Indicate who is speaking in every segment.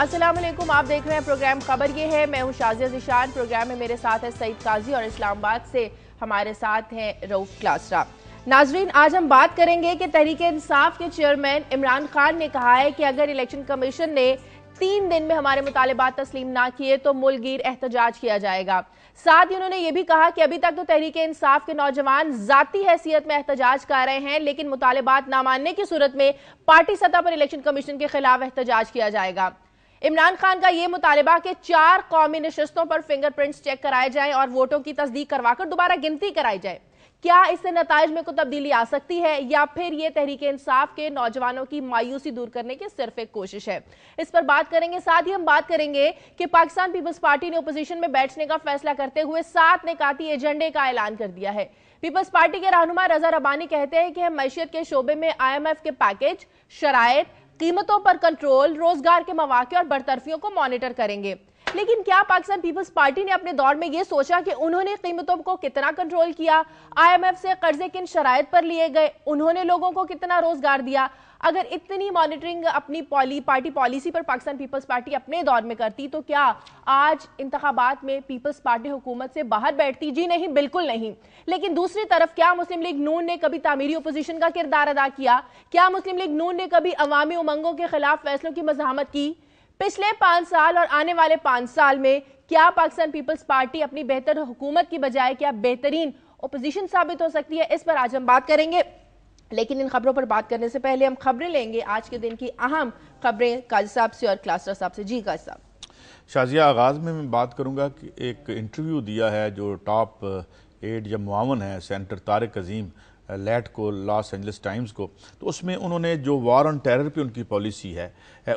Speaker 1: असलम आप देख रहे हैं प्रोग्राम खबर ये है मैं हूँ शाजिया जिशान प्रोग्राम में मेरे साथ है सईद काजी और इस्लामाबाद से हमारे साथ हैं रऊफ क्लासरा नाजरीन आज हम बात करेंगे कि तहरीक इंसाफ के चेयरमैन इमरान खान ने कहा है कि अगर इलेक्शन कमीशन ने तीन दिन में हमारे मुतालबात तस्लीम ना किए तो मुलगीर एहतजाज किया जाएगा साथ ही उन्होंने ये भी कहा कि अभी तक तो तहरीक इंसाफ के नौजवान जाती हैसियत में एहतजाज कर रहे हैं लेकिन मुतालबात ना मानने की सूरत में पार्टी सतह पर इलेक्शन कमीशन के खिलाफ एहतजाज किया जाएगा इमरान खान का यह मुतालबा कि चार कौमी नशस्तों पर फिंगरप्रिंट्स चेक कराए जाएं और वोटों की तस्दीक करवाकर दोबारा गिनती कराई जाए क्या इससे नतज में कोई तब्दीली आ सकती है या फिर ये तहरीक इंसाफ के नौजवानों की मायूसी दूर करने की सिर्फ एक कोशिश है इस पर बात करेंगे साथ ही हम बात करेंगे कि पाकिस्तान पीपल्स पार्टी ने अपोजिशन में बैठने का फैसला करते हुए सात निकाती एजेंडे का ऐलान कर दिया है पीपल्स पार्टी के रहनुमा रजा रबानी कहते हैं कि हम मैशियत के शोबे में आईएमएफ के पैकेज शराय कीमतों पर कंट्रोल रोजगार के मौाक़े और बरतरफियों को मॉनिटर करेंगे लेकिन क्या पाकिस्तान पीपल्स पार्टी ने अपने दौर में ये सोचा कि उन्होंने कीमतों को कितना कंट्रोल किया आईएमएफ से कर्जे किन शराय पर लिए गए उन्होंने लोगों को कितना रोजगार दिया अगर इतनी मॉनिटरिंग अपनी पॉली पार्टी पॉलिसी पर पाकिस्तान पीपल्स पार्टी अपने दौर में करती तो क्या आज इंतबात में पीपल्स पार्टी हुकूमत से बाहर बैठती जी नहीं बिल्कुल नहीं लेकिन दूसरी तरफ क्या मुस्लिम लीग नून ने कभी तामीरी अपोजिशन का किरदार अदा किया क्या मुस्लिम लीग नून ने कभी अवामी उमंगों के खिलाफ फैसलों की मजामत की पिछले पाँच साल और आने वाले पाँच साल में क्या पाकिस्तान पीपल्स पार्टी अपनी बेहतर हुकूमत की बजाय क्या बेहतरीन ओपोजिशन साबित हो सकती है इस पर आज हम बात करेंगे लेकिन इन खबरों पर बात करने से पहले हम खबरें लेंगे आज के दिन की अहम खबरें काजी साहब से और क्लास्टर साहब से जी काजी साहब
Speaker 2: शाजिया आगाज़ में मैं बात करूंगा कि एक इंटरव्यू दिया है जो टॉप एड uh, या मुआवन है सेंटर तारक अजीम लेट को लॉस एंजल्स टाइम्स को तो उसमें उन्होंने जो वॉर ऑन टेरर पे उनकी पॉलिसी है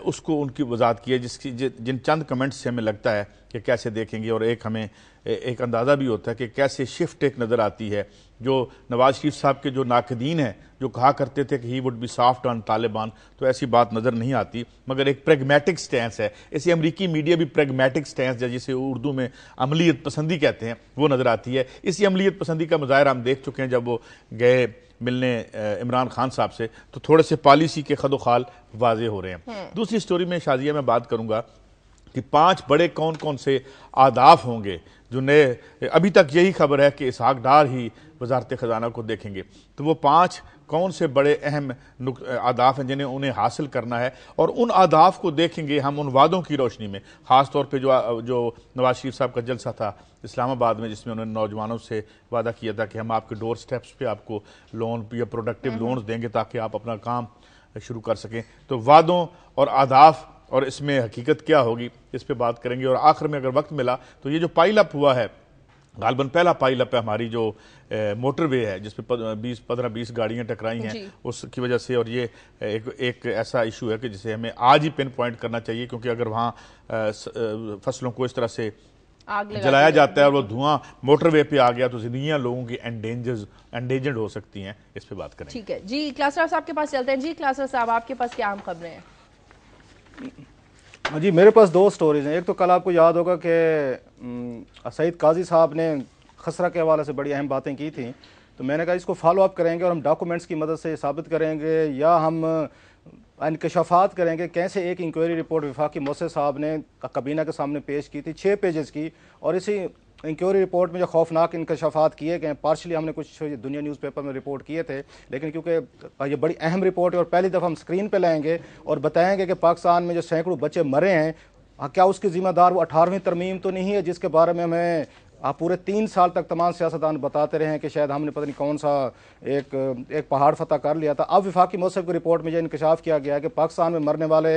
Speaker 2: उसको उनकी वजात की है जिसकी जिन चंद कमेंट्स से हमें लगता है कि कैसे देखेंगे और एक हमें एक अंदाज़ा भी होता है कि कैसे शिफ्ट एक नज़र आती है जो नवाज शरीफ साहब के जो नाकदीन हैं जो कहा करते थे कि he would be soft on Taliban तो ऐसी बात नज़र नहीं आती मगर एक प्रेगमेटिक स्टैंस है ऐसे अमरीकी मीडिया भी प्रेगमेटिक स्टैंस है जिसे उर्दू में अमलीत पसंदी कहते हैं वो नज़र आती है इसी अमलीत पसंदी का मुजाहरा हम देख चुके हैं जब वो गए मिलने इमरान खान साहब से तो थोड़े से पॉलिसी के खदोखाल वाजे हो रहे हैं हम्म। दूसरी स्टोरी में शाजिया में बात करूंगा कि पांच बड़े कौन कौन से आदाफ होंगे जो नए अभी तक यही खबर है कि इसहाक डार ही वजारत ख़जाना को देखेंगे तो वो पांच कौन से बड़े अहम आदाफ हैं जिन्हें उन्हें हासिल करना है और उन आदाफ को देखेंगे हम उन वादों की रोशनी में ख़ास तौर पे जो जो नवाज शरीफ साहब का जलसा था इस्लामाबाद में जिसमें उन्होंने नौजवानों से वादा किया था कि हम आपके डोर स्टेप्स पर आपको लोन या प्रोडक्टिव हम्म। लोन देंगे ताकि आप अपना काम शुरू कर सकें तो वादों और आदाफ और इसमें हकीकत क्या होगी इस पर बात करेंगे और आखिर में अगर वक्त मिला तो ये जो पाइलअप हुआ है गालबन पहला पाइल अप है हमारी जो मोटरवे है जिसपे बीस पंद्रह बीस गाड़ियां टकराई हैं उसकी वजह से और ये एक एक ऐसा इशू है कि जिसे हमें आज ही पिन पॉइंट करना चाहिए क्योंकि अगर वहाँ फसलों को इस तरह से आग जलाया जाता है और वो धुआं मोटरवे पे आ गया तो जिंदगी लोगों की एंडेंजर्स एंडेंजर्ड हो सकती हैं इस पर बात करें
Speaker 1: ठीक है जी क्लासर साहब के पास चलते हैं जी क्लासर साहब आपके पास क्या आम खबरें हैं
Speaker 2: हाँ जी मेरे
Speaker 3: पास दो स्टोरीज हैं एक तो कल आपको याद होगा कि सईद काजी साहब ने खसरा के हवाले से बड़ी अहम बातें की थी तो मैंने कहा इसको फॉलो अप करेंगे और हम डॉक्यूमेंट्स की मदद से साबित करेंगे या हम इनकशाफात करेंगे कैसे एक इंक्वायरी रिपोर्ट विफाक मौसे साहब ने कबीना के सामने पेश की थी छः पेजेस की और इसी इंक्वायरी रिपोर्ट में जो खौफनाक इंकशाफात किए गए पार्शली हमने कुछ दुनिया न्यूज़पेपर में रिपोर्ट किए थे लेकिन क्योंकि ये बड़ी अहम रिपोर्ट है और पहली दफ़ा हम स्क्रीन पर लाएंगे और बताएंगे कि पाकिस्तान में जो सैकड़ों बच्चे मरे हैं क्या उसकी ज़िम्मेदार वो अठारहवीं तरमीम तो नहीं है जिसके बारे में हमें आप पूरे तीन साल तक तमाम सियासतदान बताते रहे हैं कि शायद हमने पता नहीं कौन सा एक एक पहाड़ फतह कर लिया था अब विफाकी मौसम की रिपोर्ट में यह इंकशाफ किया गया है कि पाकिस्तान में मरने वाले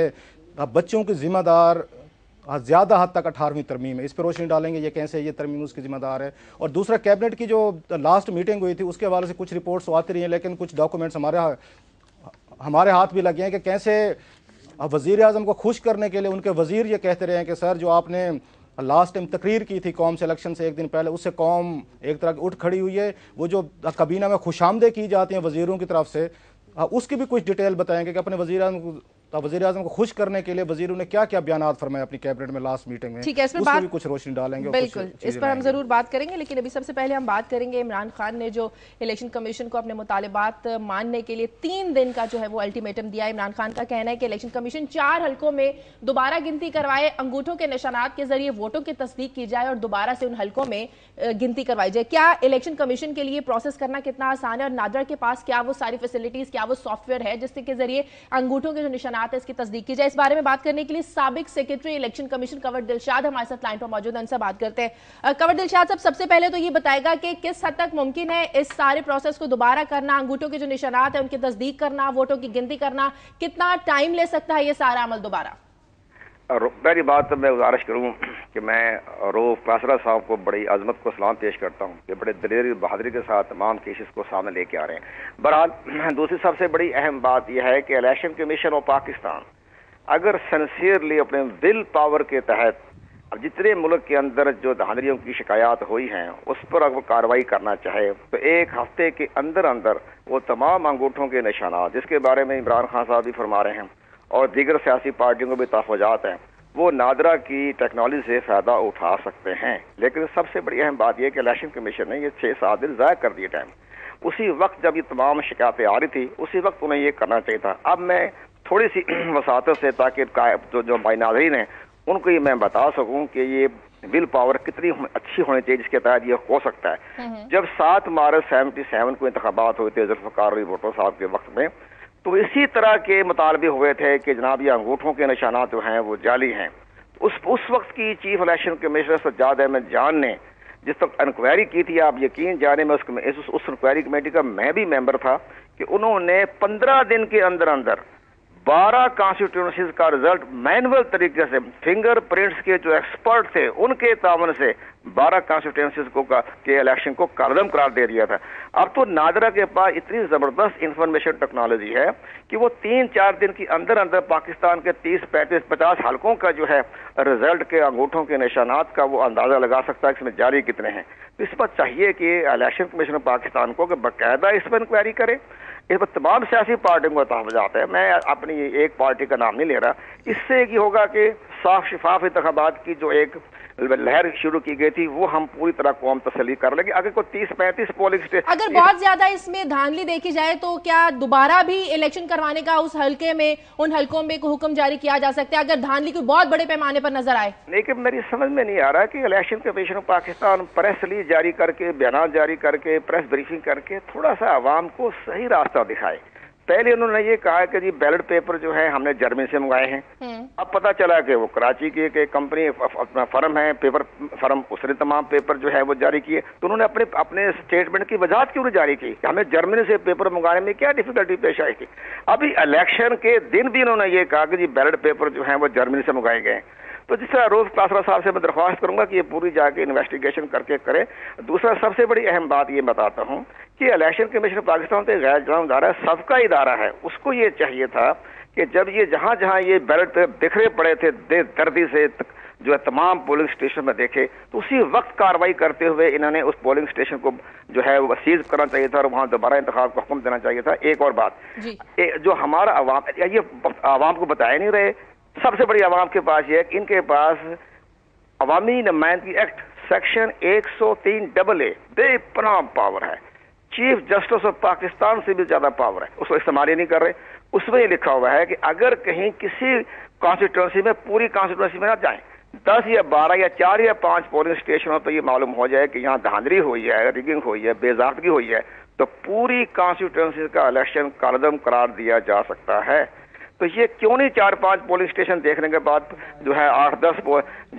Speaker 3: बच्चों की ज़िम्मेदार ज़्यादा हद तक अठारहवीं तरमीम है इस पर रोशनी डालेंगे ये कैसे ये तरमीम उसकी जिम्मेदार है और दूसरा कैबिनेट की जो लास्ट मीटिंग हुई थी उसके हवाले से कुछ रिपोर्ट्स आती रही हैं लेकिन कुछ डॉक्यूमेंट्स हमारे हमारे हाथ भी लगे हैं कि कैसे वज़ी अजम को खुश करने के लिए उनके वज़ीर ये कहते रहे हैं कि सर जो आपने लास्ट टाइम तकरीर की थी कौम से इलेक्शन से एक दिन पहले उससे कौम एक तरह उठ खड़ी हुई है वो जो कबीना में खुशामदे की जाती हैं वज़ीरों की तरफ से हाँ, उसकी भी कुछ डिटेल बताएंगे कि अपने वजीर तो वजी अजम को खुश करने के लिए वजीरों ने क्या क्या बयान फरमाए अपनी कैबिनेट में लास्ट मीटिंग में ठीक है इसमें बात भी कुछ रोशनी डालेंगे बिल्कुल इस पर हम जरूर
Speaker 1: बात करेंगे लेकिन अभी सबसे पहले हम बात करेंगे इमरान खान ने जो इलेक्शन कमीशन को अपने मुतालबात मानने के लिए तीन दिन का जो है वो अल्टीमेटम दिया इमरान खान का कहना है कि इलेक्शन कमीशन चार हल्कों में दोबारा गिनती करवाए अंगूठों के निशानात के जरिए वोटों की तस्दीक की जाए और दोबारा से उन हल्कों में गिनती करवाई जाए क्या इलेक्शन कमीशन के लिए प्रोसेस करना कितना आसान है और नादरा के पास क्या वो सारी फैसिलिटीज क्या वो सॉफ्टवेयर है जिसके जरिए अंगूठों के जो निशाना बात है इसकी तस्दीक की जाए इस बारे में बात करने के लिए सबक secretary election commission Kanwar Dilshad हमारे साथ लाइन पर मौजूद उनसे बात करते हैं कंवर दिलशाद साहब सबसे पहले तो ये बताएगा कि किस हद तक मुमकिन है इस सारे प्रोसेस को दोबारा करना अंगूठों के जो निशानात है उनकी तस्दीक करना वोटों की गिनती करना कितना टाइम ले सकता है ये सारा अमल दोबारा
Speaker 4: पहली बात तो मैं गुजारिश करूँ कि मैं रोफ कासरा साहब को बड़ी अजमत को सलाम पेश करता हूँ कि बड़े दलेरी बहादरी के साथ तमाम केसेस को सामने लेके आ रहे हैं बहरहाल दूसरी सबसे बड़ी अहम बात यह है कि इलेक्शन कमीशन ऑफ पाकिस्तान अगर सेंसियरली अपने विल पावर के तहत अब जितने मुल्क के अंदर जो धांधलियों की शिकायत हुई हैं उस पर अगर कार्रवाई करना चाहे तो एक हफ्ते के अंदर अंदर वो तमाम अंगूठों के निशाना जिसके बारे में इमरान खान साहब भी फरमा रहे हैं और दीगर सियासी पार्टियों को भी तहफात हैं वो नादरा की टेक्नोलॉजी से फ़ायदा उठा सकते हैं लेकिन सबसे बड़ी अहम बात यह कि इलेक्शन कमीशन ने ये छः सात दिन ज़ाया कर दिए टाइम उसी वक्त जब ये तमाम शिकायतें आ रही थी उसी वक्त उन्हें ये करना चाहिए था अब मैं थोड़ी सी वसात से ताकि जो जो भाई नाजरीन हैं उनको ये मैं बता सकूं कि ये विल पावर कितनी अच्छी होनी चाहिए जिसके तहत ये हो सकता है हम्म। जब सात मार्च सेवेंटी सेवन को इंतबात हुए थे जुल्फकार वोटो साहब के वक्त में तो इसी तरह के मुतालबे हुए थे कि जनाब ये अंगूठों के निशाना जो हैं वो जाली हैं तो उस उस वक्त की chief election commissioner Sajjad Ahmed Jan ने जिस वक्त इंक्वायरी की थी आप यकीन जाने में उस उस इंक्वायरी कमेटी का मैं भी मेंबर था कि उन्होंने पंद्रह दिन के अंदर अंदर बारह कॉन्स्टिट्यूंसीज का रिजल्ट मैनुअल तरीके से फिंगर प्रिंट्स के जो एक्सपर्ट थे उनके तावन से बारह कॉन्स्टिट्यूंसीज को का, के इलेक्शन को कारदम करार दे दिया था अब तो नादरा के पास इतनी ज़बरदस्त इंफॉर्मेशन टेक्नोलॉजी है कि वो तीन चार दिन के अंदर अंदर पाकिस्तान के तीस पैंतीस पचास हल्कों का जो है रिजल्ट के अंगूठों के निशानात का वो अंदाज़ा लगा सकता है इसमें जारी कितने हैं तो इस पर चाहिए कि इलेक्शन कमीशन पाकिस्तान को कि बाकायदा इस पर इंक्वायरी करे इस पर तो तमाम सियासी पार्टियों को तहफ जाता है मैं अपनी एक पार्टी का नाम नहीं ले रहा इससे ये होगा कि साफ शिफाफ इंतबात की जो एक लहर शुरू की गई थी वो हम पूरी तरह कौम तसली कर लेंगे अगर कोई तीस पैंतीस पोलिंग स्टेशन अगर बहुत
Speaker 1: ज्यादा इसमें धांधली देखी जाए तो क्या दोबारा भी इलेक्शन करवाने का उस हल्के में उन हल्कों में हुक्म जारी किया जा सकता है अगर धांधली कोई बहुत बड़े पैमाने पर नजर आए
Speaker 4: लेकिन मेरी समझ में नहीं आ रहा की election commission of Pakistan press release करके बयान जारी करके प्रेस ब्रीफिंग करके थोड़ा सा आवाम को सही रास्ता दिखाए पहले उन्होंने ये कहा कि जी बैलेट पेपर जो है हमने जर्मनी से मंगाए हैं हम्म। अब पता चला कि वो कराची की एक कंपनी अपना फर्म है पेपर फर्म उसने तमाम पेपर जो है वो जारी किए तो उन्होंने अपने अपने स्टेटमेंट की वजह क्यों नहीं जारी की हमें जर्मनी से पेपर मंगाने में क्या डिफिकल्टी पेश आई थी अभी इलेक्शन के दिन भी उन्होंने ये कहा कि जी बैलेट पेपर जो है वो जर्मनी से मंगाए गए तो जिस तरह रोज क्लासरा साहब से मैं दरख्वास्त करूंगा कि ये पूरी जाके इन्वेस्टिगेशन करके करें दूसरा सबसे बड़ी अहम बात ये बताता हूँ कि इलेक्शन कमीशन पाकिस्तान तो गैर जनाम इदारा है सबका इदारा है उसको ये चाहिए था कि जब ये जहाँ जहाँ ये बैलेट पेपर बिखरे पड़े थे दे दर्दी से जो है तमाम पोलिंग स्टेशन में देखे तो उसी वक्त कार्रवाई करते हुए इन्होंने उस पोलिंग स्टेशन को जो है वो सीज करना चाहिए था और वहाँ दोबारा इंतखा को हुक्म देना चाहिए था एक और बात ए, जो हमारा आवाम ये आवाम को बताया नहीं रहे सबसे बड़ी आवाम के पास ये है कि इनके पास अवामी नुमाइंदगी एक्ट सेक्शन 103 डबल ए बेपना पावर है चीफ जस्टिस ऑफ पाकिस्तान से भी ज्यादा पावर है उसको इस्तेमाल ही नहीं कर रहे उसमें ये लिखा हुआ है कि अगर कहीं किसी कॉन्स्टिट्यूंसी में पूरी कॉन्स्टिट्यूंसी में ना जाए दस या बारह या चार या पांच पोलिंग स्टेशनों पर तो ये मालूम हो जाए कि यहाँ धांधली हुई है रिगिंग हुई है बेजाबगी हुई है तो पूरी कॉन्स्टिट्यूंसी का इलेक्शन कारदम करार दिया जा सकता है तो ये क्यों नहीं चार पांच पोलिंग स्टेशन देखने के बाद जो है आठ दस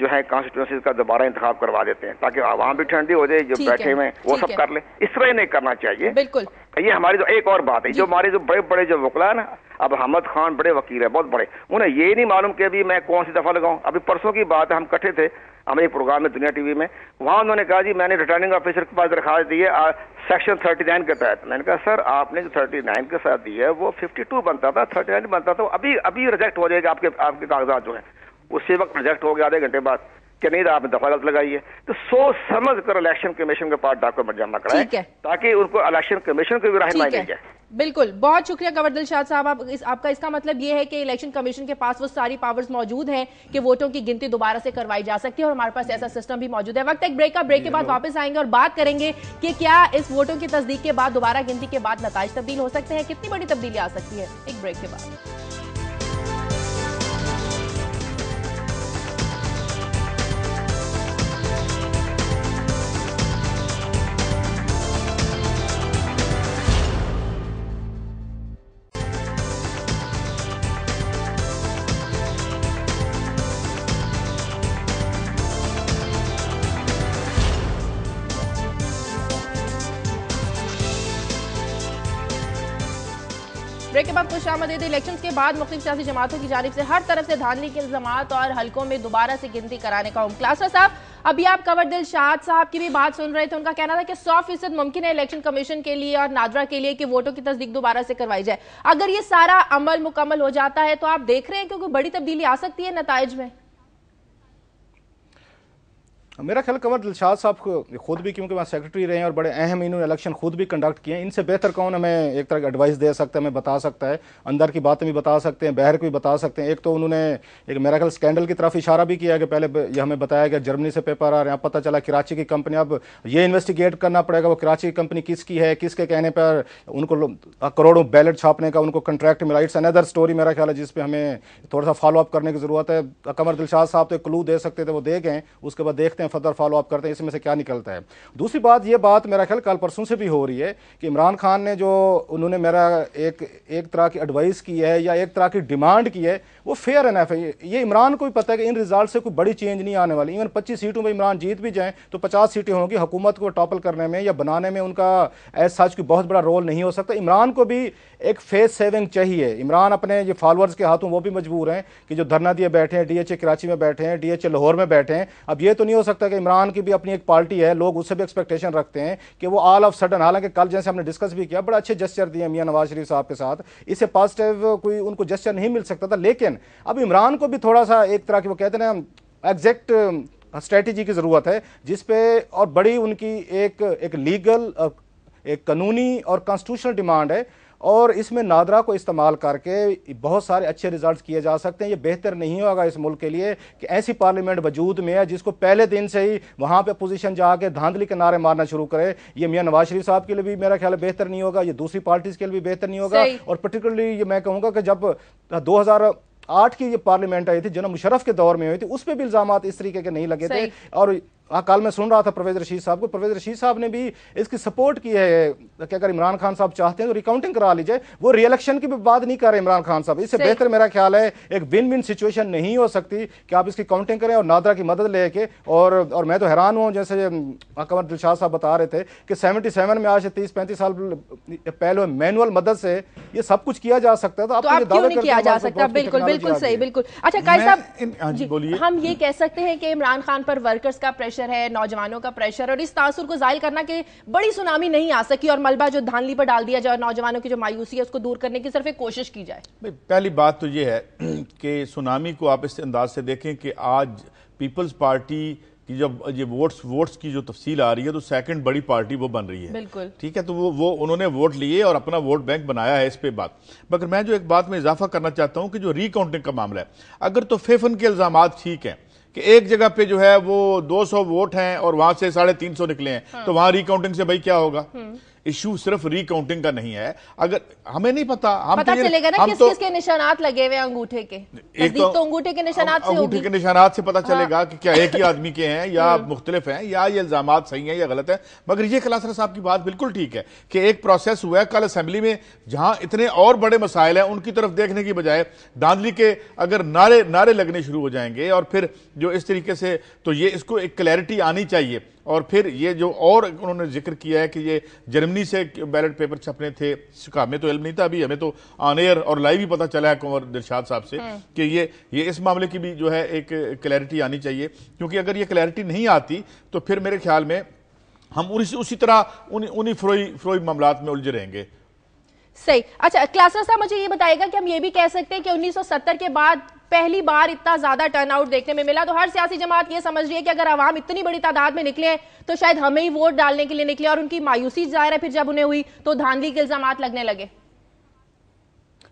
Speaker 4: जो है कॉन्स्टिट्यूंसी का दोबारा इंतजाम करवा देते हैं ताकि वहां भी ठंडी हो जाए जो बैठे हुए वो सब कर ले इस तरह नहीं करना चाहिए
Speaker 1: बिल्कुल ये हमारी
Speaker 4: जो एक और बात है जो हमारे जो बड़े बड़े जो वकला है ना अब अहमद खान बड़े वकील है बहुत बड़े उन्हें ये नहीं मालूम कि अभी मैं कौन सी दफा लगाऊं अभी परसों की बात है हम कटे थे हमारे एक प्रोग्राम में दुनिया टीवी में वहाँ उन्होंने कहा जी मैंने रिटर्निंग ऑफिसर के पास दरखास्त दी है सेक्शन 39 के तहत मैंने कहा सर आपने जो 39 के साथ दी है वो 52 बनता था 39 बनता था तो अभी अभी रिजेक्ट हो जाएगा आपके आपके कागजात जो है उसी वक्त रिजेक्ट हो गया आधे घंटे बाद कि नहीं आपने दफालत लगाई है तो सोच समझ कर इलेक्शन कमीशन के पास डॉक्यूमेंट जमा कराए ताकि उनको इलेक्शन कमीशन को भी राहनमाई मिल जाए
Speaker 1: बिल्कुल बहुत शुक्रिया कंवरदल शाह साहब आप इस, आपका इसका मतलब ये है कि इलेक्शन कमीशन के पास वो सारी पावर्स मौजूद हैं कि वोटों की गिनती दोबारा से करवाई जा सकती है और हमारे पास ऐसा सिस्टम भी मौजूद है वक्त एक ब्रेक का ब्रेक के बाद वापस आएंगे और बात करेंगे कि क्या इस वोटों की तस्दीक के बाद दोबारा गिनती के बाद नतज तब्दील हो सकते हैं कितनी बड़ी तब्दीली आ सकती है एक ब्रेक के बाद बाद खुश आमदीद इलेक्शन के बाद मुख्य सियासी जमातों की जानब से हर तरफ से धांधली के इल्जाम और हल्कों में दोबारा से गिनती कराने का क्लासर साहब अभी आप कवर दिल शाह साहब की भी बात सुन रहे थे उनका कहना था कि सौ फीसद मुमकिन है इलेक्शन कमीशन के लिए और नादरा के लिए कि वोटों की तस्दीक दोबारा से करवाई जाए अगर ये सारा अमल मुकम्मल हो जाता है तो आप देख रहे हैं क्योंकि बड़ी तब्दीली आ सकती है नतज में
Speaker 3: मेरा ख्याल कंवर दिलशाद साहब को खुद भी क्योंकि वहाँ सेक्रेटरी रहे हैं और बड़े अहम इन्होंने इलेक्शन खुद भी कंडक्ट किए हैं इनसे बेहतर कौन हमें एक तरह का एडवाइस दे सकता है हमें बता सकता है अंदर की बातें भी बता सकते हैं बाहर की भी बता सकते हैं एक तो उन्होंने एक मेरा ख्याल स्कैंडल की तरफ इशारा भी किया कि पहले यह हमें बताया गया जर्मनी से पेपर आ रहे हैं पता चला कराची की कंपनी अब ये इन्वेस्टिगेट करना पड़ेगा वो कराची की कंपनी किसकी है किसके कहने पर उनको करोड़ों बैलेट छापने का उनको कॉन्ट्रैक्ट मिला इट्स अनदर स्टोरी मेरा ख्याल है जिसपे हमें थोड़ा सा फॉलोअप करने की ज़रूरत है कंवर दिलशाद साहब तो क्लू दे सकते थे वो दे गए उसके बाद देखते हैं हैं फर्दर फॉलोअप करते हैं इसमें से क्या निकलता है दूसरी बात ये बात मेरा ख्याल कल परसों से भी हो रही है कि इमरान खान ने जो उन्होंने मेरा एक एक तरह की एडवाइस की है या एक तरह की डिमांड की है वो फेयर एनफ है ये इमरान को भी पता है कि इन रिजल्ट से कोई बड़ी चेंज नहीं आने वाली इवन पच्चीस सीटों में इमरान जीत भी जाएँ तो पचास सीटें होंगी हुकूमत को टॉपल करने में या बनाने में उनका एज सच कोई बहुत बड़ा रोल नहीं हो सकता इमरान को भी एक फेस सेविंग चाहिए इमरान अपने ये फॉलोअर्स के हाथों वो भी मजबूर हैं कि जो धरना दिए बैठे हैं डीएचए कराची में बैठे हैं डीएचए लाहौर में बैठे हैं अब ये तो नहीं हो सकता सकता है कि इमरान की भी अपनी एक पार्टी है लोग उससे भी एक्सपेक्टेशन रखते हैं कि वो ऑल ऑफ सडन हालांकि कल जैसे हमने डिस्कस भी किया बड़े अच्छे जस्चर दिए मियाँ नवाज शरीफ साहब के साथ इससे पॉजिटिव कोई उनको जस्चर नहीं मिल सकता था लेकिन अब इमरान को भी थोड़ा सा एक तरह की वो कहते हैं ना एग्जैक्ट स्ट्रेटजी की ज़रूरत है जिस पे और बड़ी उनकी एक एक लीगल एक कानूनी और कॉन्स्टिट्यूशनल डिमांड है और इसमें नादरा को इस्तेमाल करके बहुत सारे अच्छे रिजल्ट किए जा सकते हैं ये बेहतर नहीं होगा इस मुल्क के लिए कि ऐसी पार्लियामेंट वजूद में है जिसको पहले दिन से ही वहाँ पर अपोजिशन जाके धांधली के नारे मारना शुरू करे ये मियाँ नवाज शरीफ साहब के लिए भी मेरा ख्याल बेहतर नहीं होगा ये दूसरी पार्टीज़ के लिए भी बेहतर नहीं होगा और पर्टिकुलरली ये मैं कहूँगा कि जब दो आठ की ये पार्लियामेंट आई थी जना मुशरफ के दौर में हुई थी उस पर भी इल्जाम इस तरीके के नहीं लगे थे और हाँ, कल मैं सुन रहा था परवेज रशीद साहब को परवेज रशीद साहब ने भी इसकी सपोर्ट की है कि अगर इमरान खान साहब चाहते हैं तो रिकाउंटिंग करा लीजिए वो रिएलेक्शन की भी बात नहीं कर रहे इमरान खान साहब इससे बेहतर मेरा ख्याल है एक विन विन सिचुएशन नहीं हो सकती कि आप इसकी काउंटिंग करें और नादरा की मदद लेके और और मैं तो हैरान हूँ जैसे अकमर दिलशाद साहब बता रहे थे कि सेवेंटी सेवन में आज से तीस पैंतीस साल पहले मैनुअल मदद से ये सब कुछ किया जा
Speaker 2: सकता है तो, तो आपको किया जा सकता बिल्कुल बिल्कुल सही बिल्कुल
Speaker 1: अच्छा हाँ हम ये कह सकते हैं कि इमरान खान पर वर्कर्स का प्रेशर प्रेशर है नौजवानों का प्रेशर और इस तासुर को जाहिर करना कि बड़ी सुनामी नहीं आ सकी और मलबा जो धानली पर डाल दिया जाए नौजवानों की जो मायूसी है उसको दूर करने की सिर्फ एक कोशिश की जाए
Speaker 2: पहली बात तो ये है कि सुनामी को आप इस अंदाज से देखें कि आज पीपल्स पार्टी कि जब ये वोट्स वोट्स की जो तफसील आ रही है तो सेकंड बड़ी पार्टी वो बन रही है बिल्कुल ठीक है तो वो वो उन्होंने वोट लिए और अपना वोट बैंक बनाया है इस पे बात मगर मैं जो एक बात में इजाफा करना चाहता हूँ कि जो रिकाउंटिंग का मामला है अगर तो फेफन के इल्ज़ाम ठीक हैं कि एक जगह पे जो है वो 200 वोट हैं और वहां से साढ़े तीन सौ निकले हैं हाँ। तो वहां रिकाउंटिंग से भाई क्या होगा हम्म। इश्यू सिर्फ रिकाउंटिंग का नहीं है अगर हमें नहीं पता हम पता चलेगा ना किस तो, किस के
Speaker 1: निशानात लगे हुए अंगूठे के एक तो, तो अंगूठे के निशानात से अंगूठे
Speaker 2: के निशानात से पता हाँ। चलेगा कि क्या एक ही आदमी के हैं या हम्म। मुख्तलिफ हैं या ये इल्जाम सही हैं या गलत है मगर ये कलासर साहब की बात बिल्कुल ठीक है कि एक प्रोसेस हुआ है कल असेंबली में जहां इतने और बड़े मसाइल हैं उनकी तरफ देखने की बजाय धांधली के अगर नारे नारे लगने शुरू हो जाएंगे और फिर जो इस तरीके से तो ये इसको एक क्लैरिटी आनी चाहिए और फिर ये जो और उन्होंने जिक्र किया है कि ये जर्मनी से बैलेट पेपर छपने थे हमें तो इलम नहीं था अभी हमें तो ऑन एयर और लाइव ही पता चला है कुंवर दिलशाद साहब से हम्म। कि ये ये इस मामले की भी जो है एक क्लैरिटी आनी चाहिए क्योंकि अगर ये क्लैरिटी नहीं आती तो फिर मेरे ख्याल में हम उसी उसी तरह उन्हीं फ्रोई फ्रोई मामला में उलझे रहेंगे
Speaker 1: सही अच्छा क्लासर साहब मुझे ये बताएगा कि हम ये भी कह सकते हैं कि 1970 के बाद पहली बार इतना ज्यादा टर्नआउट देखने में मिला तो हर सियासी जमात ये समझ रही है कि अगर आवाम इतनी बड़ी तादाद में निकले तो शायद हमें ही वोट डालने के लिए निकले और उनकी मायूसी जाहिर है फिर जब उन्हें हुई तो धांधली के इल्जाम लगने लगे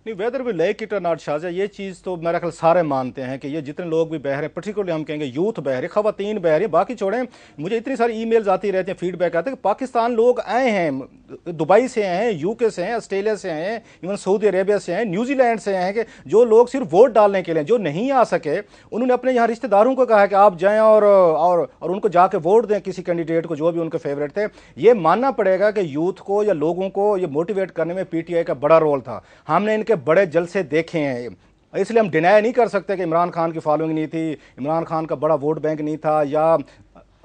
Speaker 3: नहीं वेदर वी लाइक इट और नॉट शाजा ये चीज़ तो मेरा ख्याल सारे मानते हैं कि ये जितने लोग भी बह रहे हैं पर्टिकुलरली हम कहेंगे यूथ बह रहे खातन बहरे बाकी छोड़ें मुझे इतनी सारी मेल्स आती रहती हैं फीडबैक आते हैं कि पाकिस्तान लोग आए हैं दुबई से आए हैं यूके से हैं ऑस्ट्रेलिया से आए हैं इवन सऊदी अरेबिया से हैं न्यूजीलैंड से आए हैं कि जो लोग सिर्फ वोट डालने के लिए जो नहीं आ सके उन्होंने अपने यहाँ रिश्तेदारों को कहा कि आप जाएँ और और और उनको जाके वोट दें किसी कैंडिडेट को जो भी उनके फेवरेट थे ये मानना पड़ेगा कि यूथ को या लोगों को ये मोटिवेट करने में पी का बड़ा रोल था हमने इनके के बड़े जलसे देखे हैं इसलिए हम डिनाई नहीं कर सकते कि इमरान खान की फॉलोइंग नहीं थी इमरान खान का बड़ा वोट बैंक नहीं था या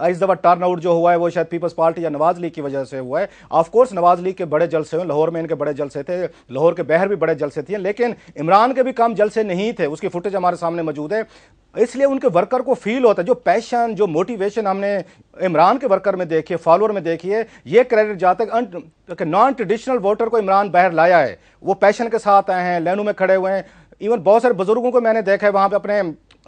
Speaker 3: इस दफा टर्नआउट जो हुआ है वो शायद पीपल्स पार्टी या नवाज लीग की वजह से हुआ है ऑफकोर्स नवाज लीग के बड़े जलसे हुए लाहौर में इनके बड़े जलसे थे लाहौर के बहर भी बड़े जलसे थे लेकिन इमरान के भी कम जलसे नहीं थे उसकी फुटेज हमारे सामने मौजूद है इसलिए उनके वर्कर को फील होता है जो पैशन जो मोटिवेशन हमने इमरान के वर्कर में देखिए फॉलोअर में देखिए ये क्रेडिट जाता है नॉन ट्रेडिशनल वोटर को इमरान बहर लाया है वो पैशन के साथ आए हैं लेनू में खड़े हुए हैं इवन बहुत सारे बुजुर्गों को मैंने देखा है वहाँ पर अपने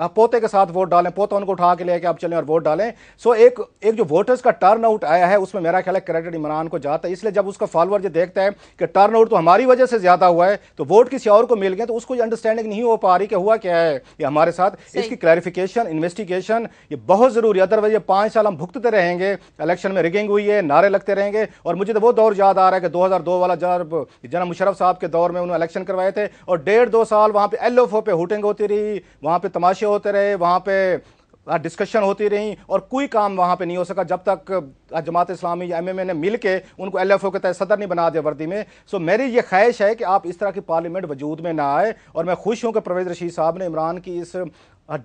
Speaker 3: पोते के साथ वोट डालें पोता उनको उठा के लेके आप चलें और वोट डालें सो एक एक जो वोटर्स का टर्न आउट आया है उसमें मेरा ख्याल है क्रेडिट इमरान को जाता है इसलिए जब उसका फॉलोअर जो देखता है कि टर्न आउट तो हमारी वजह से ज़्यादा हुआ है तो वोट किसी और को मिल गया तो उसको अंडरस्टैंडिंग नहीं हो पा रही कि हुआ क्या है ये हमारे साथ इसकी क्लैरिफिकेशन इन्वेस्टिगेशन ये बहुत ज़रूरी अदरवाइज ये पाँच साल हम भुगतते रहेंगे इलेक्शन में रिगिंग हुई है नारे लगते रहेंगे और मुझे तो वो दौर याद आ रहा है कि दो वाला जब जना मुशरफ साहब के दौर में उन्होंने इलेक्शन करवाए थे और डेढ़ दो साल वहाँ पर एल पे हुटिंग होती रही वहाँ पर तमाशे होते रहे वहाँ पे डिस्कशन होती रही और कोई काम वहाँ पे नहीं हो सका जब तक जमात इस्लामी या एमएमए ने मिल के उनको एल एफ ओ के तहत सदर नहीं बना दिया वर्दी में सो मेरी ये ख्वाहिश है कि आप इस तरह की पार्लियामेंट वजूद में ना आए और मैं खुश हूँ कि परवेज रशीद साहब ने इमरान की इस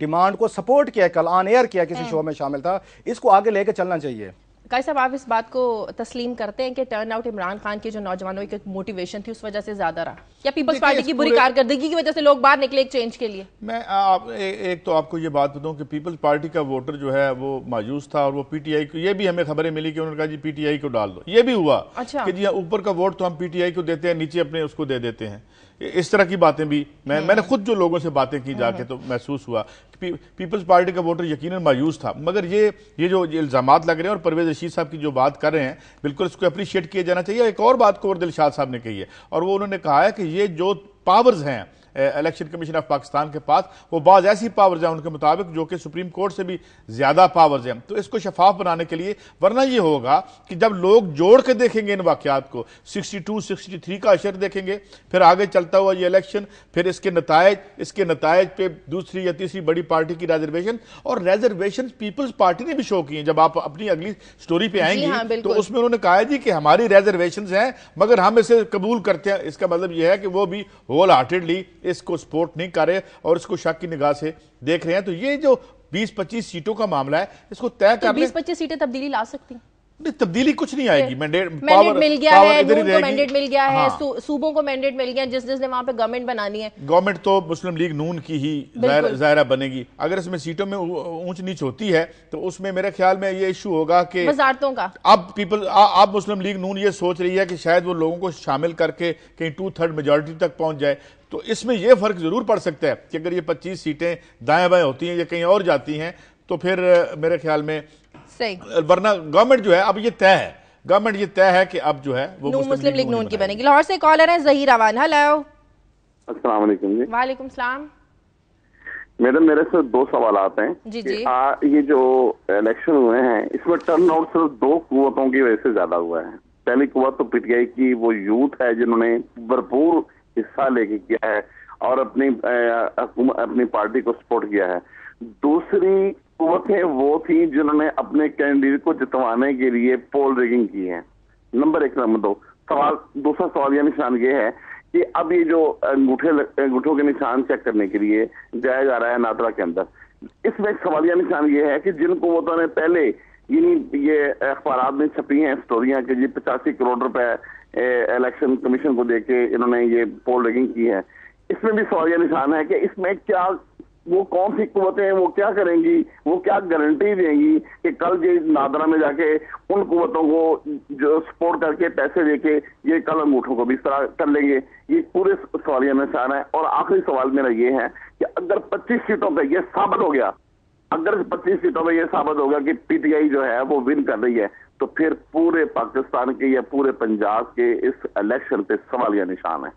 Speaker 3: डिमांड को सपोर्ट किया कल ऑन एयर किया किसी शो हम्म। में शामिल था इसको आगे लेके चलना चाहिए
Speaker 1: काई साहब आप इस बात को तस्लीम करते हैं कि टर्न आउट इमरान खान की जो नौजवानों की मोटिवेशन थी उस वजह से ज्यादा रहा या पीपल्स पार्टी की बुरी कारकर्दगी की वजह से लोग बाहर निकले एक चेंज के लिए
Speaker 2: मैं आप ए, एक तो आपको ये बात बताऊं कि पीपल्स पार्टी का वोटर जो है वो मायूस था और वो पीटीआई को ये भी हमें खबरें मिली कि उन्होंने कहा जी पीटीआई को डाल दो ये भी हुआ अच्छा जी हाँ, ऊपर का वोट तो हम पीटीआई को देते हैं नीचे अपने उसको दे देते हैं इस तरह की बातें भी मैं मैंने हाँ। खुद जो लोगों से बातें की जाके हाँ। तो महसूस हुआ पी, पीपल्स पार्टी का वोटर यकीनन मायूस था मगर ये ये जो इल्ज़ाम लग रहे हैं और परवेज रशीद साहब की जो बात कर रहे हैं बिल्कुल इसको अप्रिशिएट किया जाना चाहिए एक और बात को दिल दिलशाद साहब ने कही है और वो उन्होंने कहा है कि ये जो पावर्स हैं इलेक्शन कमीशन ऑफ पाकिस्तान के पास वो बाज ऐसी पावर्स हैं उनके मुताबिक जो कि सुप्रीम कोर्ट से भी ज्यादा पावर्स हैं तो इसको शफाफ बनाने के लिए वरना ये होगा कि जब लोग जोड़ के देखेंगे इन वाकत को सिक्सटी टू सिक्सटी थ्री का असर देखेंगे फिर आगे चलता हुआ ये इलेक्शन फिर इसके नतज इसके नतज पर दूसरी या तीसरी बड़ी पार्टी की रेजर्वेशन और रेजर्वेशन पीपल्स पार्टी ने भी शो की जब आप अपनी अगली स्टोरी पे आएंगे हाँ, तो उसमें उन्होंने कहा जी कि हमारी रेजर्वेशन हैं मगर हम इसे कबूल करते हैं इसका मतलब यह है कि वो भी होल हार्टेडली इसको सपोर्ट नहीं कर रहे और इसको शक की निगाह से देख रहे हैं तो ये जो 20-25 सीटों का मामला है इसको तय तो कर बीस
Speaker 1: पच्चीस सीटें तब्दीली ला सकती हैं
Speaker 2: नहीं तब्दीली कुछ नहीं आएगी मैंडेट मिल गया है हाँ। को मैंडेट मिल गया है
Speaker 1: सूबों को मैंडेट मिल गया जिस जिसने वहां पे गवर्नमेंट बनानी है
Speaker 2: गवर्नमेंट तो मुस्लिम लीग नून की ही जायरा बनेगी अगर इसमें सीटों में ऊंच नीच होती है तो उसमें मेरे ख्याल में ये इशू होगा कि
Speaker 1: वजारतों का
Speaker 2: अब पीपल अब मुस्लिम लीग नून ये सोच रही है कि शायद वो लोगों को शामिल करके कहीं टू थर्ड मेजोरिटी तक पहुंच जाए तो इसमें यह फर्क जरूर पड़ सकता है कि अगर ये पच्चीस सीटें दाएं बाएं होती हैं या कहीं और जाती हैं तो फिर मेरे ख्याल में सही वरना गवर्नमेंट जो है अब ये तय है गवर्नमेंट ये
Speaker 5: तय है कि अब जो है वो
Speaker 1: मुस्लिम लीग नून की बनेगी लाहौर से कॉलर है जहीर अवान हेलो
Speaker 5: अस्सलाम वालेकुम जी
Speaker 1: वालेकुम सलाम
Speaker 5: मैडम मेरे से दो सवाल आते हैं जी जी आ, ये जो इलेक्शन हुए हैं इसमें टर्न आउट सिर्फ दो कुतों की वजह से ज्यादा हुआ है पहली कुत तो पिट गई की वो यूथ है जिन्होंने भरपूर हिस्सा लेके किया है और अपनी अपनी पार्टी को सपोर्ट किया है दूसरी वो थे वो थी जिन्होंने अपने कैंडिडेट को जितवाने के लिए पोल रिगिंग की है नंबर एक नंबर दो सवाल दूसरा सवाल यह निशान ये है कि अब ये जो अंगूठे अंगूठों के निशान चेक करने के लिए जाया जा रहा है नादरा के अंदर इसमें एक सवालिया निशान ये है कि जिनको वो तो पहले यही ये अखबार में छपी हैं स्टोरियां कि जी पचासी करोड़ रुपए इलेक्शन कमीशन को देके इन्होंने ये पोल रेगिंग की है इसमें भी सवालिया निशान है कि इसमें क्या वो कौन सी कुवतें हैं वो क्या करेंगी वो क्या गारंटी देंगी कि कल ये नादरा में जाके उन कुवतों को जो सपोर्ट करके पैसे देके ये कल अंगूठों को भी इस तरह कर लेंगे ये पूरे सवालिया में से है और आखिरी सवाल मेरा ये है कि अगर 25 सीटों पर यह साबित हो गया अगर 25 सीटों पर यह साबित हो गया कि पीटीआई जो है वो विन कर रही है तो फिर पूरे पाकिस्तान के या पूरे पंजाब के इस इलेक्शन पे सवाल निशान है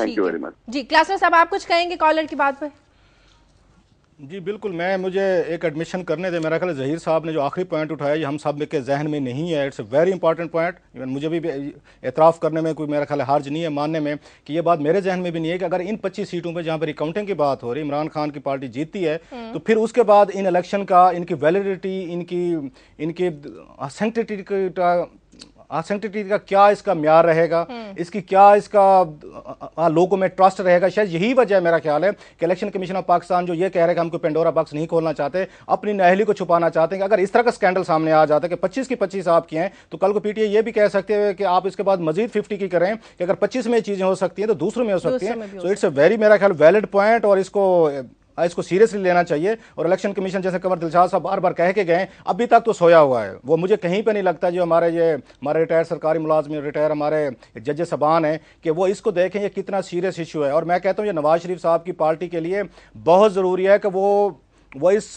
Speaker 5: थैंक यू वेरी मच
Speaker 1: जी में साहब आप कुछ कहेंगे कॉलर की बात पर
Speaker 3: जी बिल्कुल मैं मुझे एक एडमिशन करने दे मेरा ख्याल जहीर साहब ने जो आखिरी पॉइंट उठाया ये हम सब के जहन में नहीं है it's a very important point even मुझे भी एतराफ़ करने में कोई मेरा ख्याल हार्ज नहीं है मानने में कि ये बात मेरे जहन में भी नहीं है कि अगर इन 25 सीटों पर जहाँ पर रिकाउंटिंग की बात हो रही इमरान खान की पार्टी जीतती है हम्म। तो फिर उसके बाद इन इलेक्शन का इनकी वैलिडिटी इनकी इनकी सेंटिटी का सेंटिटी का क्या इसका म्यार रहेगा हम्म। इसकी क्या इसका लोगों में ट्रस्ट रहेगा शायद यही वजह मेरा ख्याल है कि इलेक्शन कमीशन ऑफ पाकिस्तान जो ये कह रहे हैं कि हमको पेंडोरा बॉक्स नहीं खोलना चाहते अपनी नहली को छुपाना चाहते हैं अगर इस तरह का स्कैंडल सामने आ जाता है कि पच्चीस की पच्चीस आपकी हैं तो कल को पीटीए ये भी कह सकते हैं कि आप इसके बाद मजीद फिफ्टी की करें कि अगर पच्चीस में चीज़ें हो सकती हैं तो दूसरों में हो सकती हैं सो इट्स अ वेरी मेरा ख्याल वैलिड पॉइंट और इसको हाँ, इसको सीरियसली लेना चाहिए और इलेक्शन कमीशन जैसे कंवर दिलशाद साहब बार बार कह के गए अभी तक तो सोया हुआ है वो मुझे कहीं पर नहीं लगता जो हमारे ये हमारे रिटायर सरकारी मुलाजम रिटायर हमारे जज सबान हैं कि वो इसको देखें ये कितना सीरियस इशू है और मैं कहता हूँ ये नवाज शरीफ साहब की पार्टी के लिए बहुत ज़रूरी है कि वो वो इस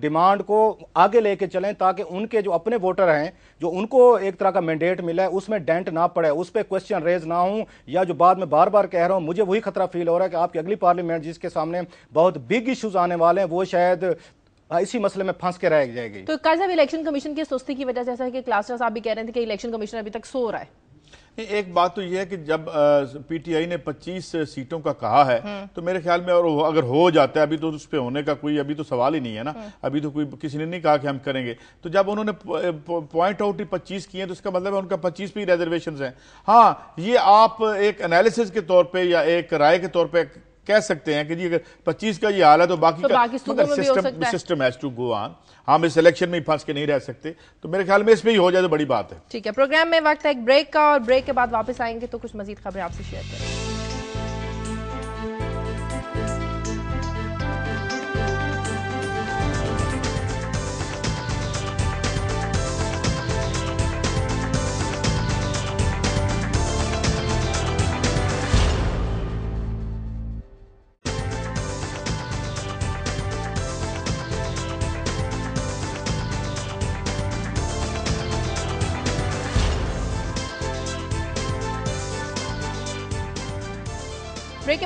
Speaker 3: डिमांड को आगे लेके चलें ताकि उनके जो अपने वोटर हैं जो उनको एक तरह का मैंडेट मिला है उसमें डेंट ना पड़े उस पर क्वेश्चन रेज ना हो या जो बाद में बार बार कह रहा हूँ मुझे वही खतरा फील हो रहा है कि आपकी अगली पार्लियामेंट जिसके सामने बहुत बिग इश्यूज आने वाले हैं वो शायद इसी मसले में
Speaker 2: फंस के रह जाएगी तो
Speaker 1: काजी साहब इलेक्शन कमीशन की सुस्ती की वजह से जैसा कि क्लास आप भी कह रहे थे कि इलेक्शन कमीशन अभी तक सो रहा है
Speaker 2: एक बात तो यह है कि जब पीटीआई ने 25 सीटों का कहा है हम्म। तो मेरे ख्याल में और अगर हो जाता है अभी तो उस पर होने का कोई अभी तो सवाल ही नहीं है ना हम्म। अभी तो कोई किसी ने नहीं कहा कि हम करेंगे तो जब उन्होंने पॉइंट आउट ही पच्चीस किए तो इसका मतलब है उनका पच्चीस भी रिजर्वेशन है हाँ ये आप एक एनालिसिस के तौर पर या एक राय के तौर पर कह सकते हैं कि जी अगर 25 का ये हाल है तो बाकी तो का बाकी मगर system system has to go on हम इस इलेक्शन में फंस के नहीं रह सकते तो मेरे ख्याल में इसमें ही हो जाए तो बड़ी बात है
Speaker 1: ठीक है प्रोग्राम में वक्त है एक ब्रेक का और ब्रेक के बाद वापस आएंगे तो कुछ मजीद खबरें आपसे शेयर करेंगे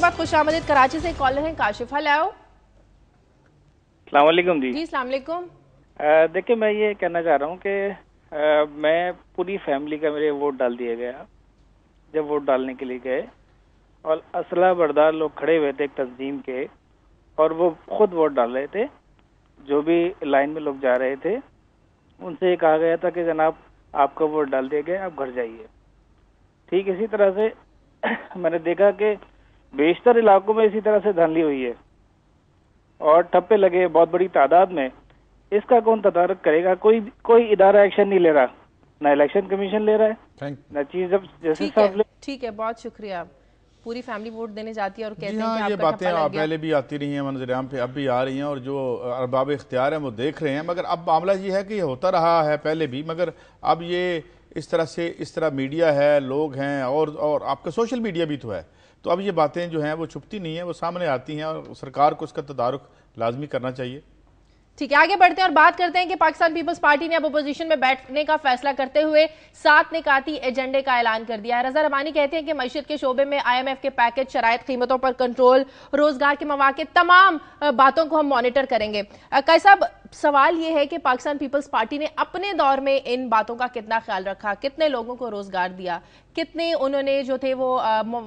Speaker 1: बाद खुश आमदीद कराची से कॉलर हैं काशिफा लाओ
Speaker 4: सलामकुम जी
Speaker 1: जी सलामकुम
Speaker 3: देखिए मैं ये कहना चाह रहा हूँ कि मैं पूरी फैमिली का मेरे वोट डाल दिया गया जब वोट डालने के लिए गए और असला बरदार लोग खड़े हुए थे एक तंजीम के और वो खुद वोट डाल रहे थे जो भी लाइन में लोग जा रहे थे उनसे ये कहा गया था कि जनाब आपका वोट डाल दिया गया आप घर जाइए ठीक इसी तरह से मैंने देखा कि बेशतर इलाकों में इसी तरह से धंधली हुई है और ठप्पे लगे बहुत बड़ी तादाद में इसका कौन तदारक करेगा कोई कोई इदारा एक्शन नहीं ले रहा ना इलेक्शन कमीशन ले रहा है
Speaker 2: ना चीज जब जैसे
Speaker 1: ठीक है, बहुत शुक्रिया पूरी फैमिली वोट देने जाती है और कहते हैं हाँ, कि ये बातें पहले
Speaker 2: भी आती रही हैं मंजर पे अब भी आ रही हैं और जो अरबाब इख्तियार हैं वो देख रहे हैं मगर अब मामला ये है कि ये होता रहा है पहले भी मगर अब ये इस तरह से इस तरह मीडिया है लोग हैं और और आपका सोशल मीडिया भी तो है तो अब ये बातें जो हैं वो छुपती नहीं है वो सामने आती हैं और सरकार को उसका तदारुक लाजमी करना चाहिए
Speaker 1: ठीक है आगे बढ़ते हैं और बात करते हैं कि पाकिस्तान पीपल्स पार्टी ने अब अपोजिशन में बैठने का फैसला करते हुए सात निकाती एजेंडे का ऐलान कर दिया है रजा रबानी कहते हैं कि मैशत के शोबे में आईएमएफ के पैकेज शराय कीमतों पर कंट्रोल रोजगार के मौाक तमाम बातों को हम मॉनिटर करेंगे कैसा सवाल ये है कि पाकिस्तान पीपल्स पार्टी ने अपने दौर में इन बातों का कितना ख्याल रखा कितने लोगों को रोजगार दिया कितने उन्होंने जो थे वो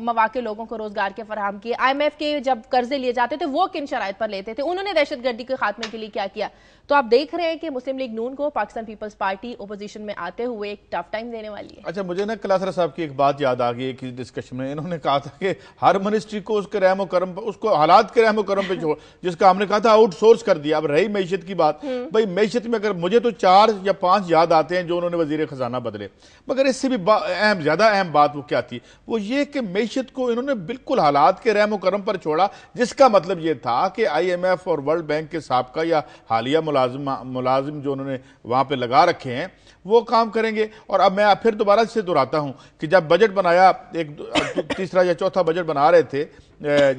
Speaker 1: मवाक़े लोगों को रोजगार के फराम किए आईएमएफ के जब कर्जे लिए जाते थे वो किन शराय पर लेते थे उन्होंने दहशत गर्दी के खात्मे के लिए क्या किया तो आप देख रहे हैं कि मुस्लिम लीग नून को पाकिस्तान पीपल्स पार्टी ओपोजिशन में आते हुए एक टफ टाइम देने वाली है
Speaker 2: अच्छा मुझे ना कलासरा साहब की एक बात याद आ गई डिस्कशन में इन्होंने कहा था कि हर मिनिस्ट्री को उसके रहम करम उसको हालात के रहम करम पे जो जिसका हमने कहा था आउटसोर्स कर दिया अब रही मीशत की बात बात हम्म। भाई मैशत में अगर मुझे तो चार या पांच याद आते हैं जो उन्होंने वजीर खजाना बदले मगर इससे भी अहम ज्यादा अहम बात वो क्या थी वो ये कि मैशत को इन्होंने बिल्कुल हालात के रहम करम पर छोड़ा जिसका मतलब ये था कि आई एम एफ और वर्ल्ड बैंक के सबका या हालिया मुलाजिम मुलाजिम जो उन्होंने वहां पर लगा रखे हैं वो काम करेंगे और अब मैं फिर दोबारा से दोहराता हूँ कि जब बजट बनाया एक तीसरा या चौथा बजट बना रहे थे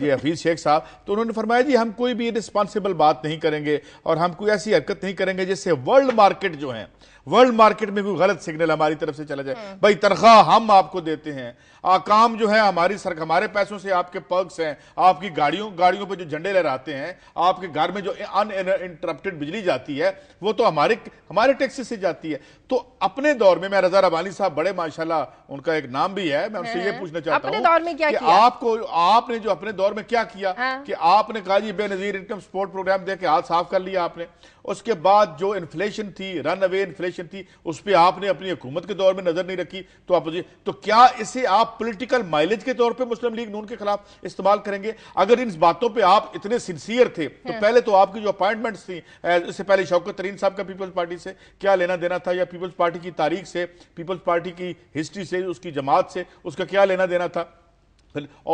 Speaker 2: ये हफीज़ शेख साहब तो उन्होंने फरमाया जी हम कोई भी रिस्पॉन्सिबल बात नहीं करेंगे और हम कोई ऐसी हरकत नहीं करेंगे जिससे वर्ल्ड मार्केट जो है वर्ल्ड मार्केट में कोई गलत सिग्नल हमारी तरफ से चला जाए भाई तनख्वाह हम आपको देते हैं आ, काम जो है हमारी सर हमारे पैसों से आपके पर्क्स हैं आपकी गाड़ियों गाड़ियों पर जो झंडे लहराते हैं आपके घर में जो अन इंटरप्टेड बिजली जाती है वो तो हमारे हमारे टैक्सी से जाती है तो अपने दौर में मैं रजा रबानी साहब बड़े माशाला उनका एक नाम भी है मैं उनसे ये पूछना चाहता हूँ आपको आपने जो अपने दौर में क्या किया हाँ। कि आपने कहा जी बेनजीर इनकम सपोर्ट प्रोग्राम दे के हाथ साफ कर लिया आपने उसके बाद जो इन्फ्लेशन थी रन अवे इन्फ्लेशन थी उस पर आपने अपनी हुकूमत के दौर में नजर नहीं रखी तो आप तो क्या इसे आप पोलिटिकल माइलेज के तौर पर मुस्लिम लीग नून के खिलाफ इस्तेमाल करेंगे अगर इन बातों पर आप इतने सिंसियर थे तो पहले तो आपकी जो अपॉइंटमेंट थी इससे पहले शौकत तरीन साहब का पीपल्स पार्टी से क्या लेना देना था या पीपल्स पार्टी की तारीख से पीपल्स पार्टी की हिस्ट्री से उसकी जमात से उसका क्या लेना देना था